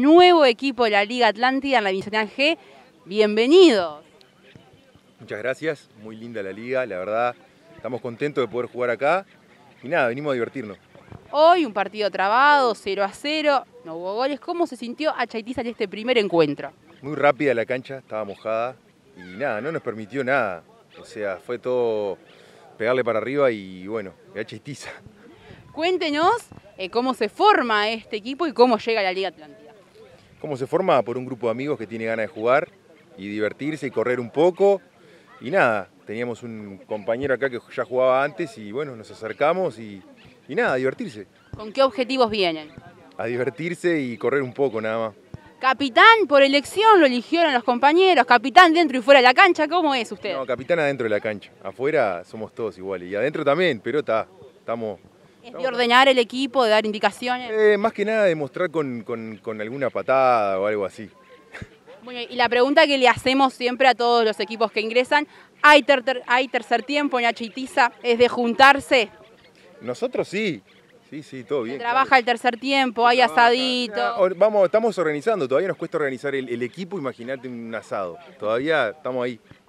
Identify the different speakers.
Speaker 1: nuevo equipo de la Liga Atlántida en la división G. Bienvenidos.
Speaker 2: Muchas gracias, muy linda la liga, la verdad, estamos contentos de poder jugar acá y nada, venimos a divertirnos.
Speaker 1: Hoy un partido trabado, 0 a 0, no hubo goles. ¿Cómo se sintió a Chaitiza en este primer encuentro?
Speaker 2: Muy rápida la cancha, estaba mojada y nada, no nos permitió nada. O sea, fue todo pegarle para arriba y bueno, a Chaitiza.
Speaker 1: Cuéntenos eh, cómo se forma este equipo y cómo llega a la Liga Atlántica.
Speaker 2: ¿Cómo se forma? Por un grupo de amigos que tiene ganas de jugar y divertirse y correr un poco. Y nada, teníamos un compañero acá que ya jugaba antes y bueno, nos acercamos y, nada, a divertirse.
Speaker 1: ¿Con qué objetivos vienen?
Speaker 2: A divertirse y correr un poco nada más.
Speaker 1: Capitán por elección lo eligieron los compañeros, capitán dentro y fuera de la cancha, ¿cómo es usted? No,
Speaker 2: capitán adentro de la cancha, afuera somos todos iguales y adentro también, pero está, estamos
Speaker 1: de ordenar el equipo, de dar indicaciones?
Speaker 2: Eh, más que nada de mostrar con, alguna patada o algo así.
Speaker 1: Bueno, y la pregunta que le hacemos siempre a todos los equipos que ingresan, ¿hay, hay tercer tiempo, en y ¿Es de juntarse?
Speaker 2: Nosotros sí, sí, sí, todo bien.
Speaker 1: trabaja el tercer tiempo, hay asadito.
Speaker 2: Ah, vamos, estamos organizando, todavía nos cuesta organizar el, el equipo, imagínate un asado, todavía estamos ahí.